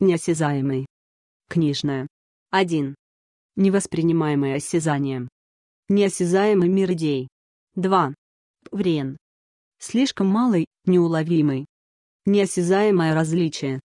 Неосязаемый. Книжная. 1. Невоспринимаемое осязанием. Неосязаемый мир идей. 2. Врен. Слишком малый, неуловимый. Неосязаемое различие.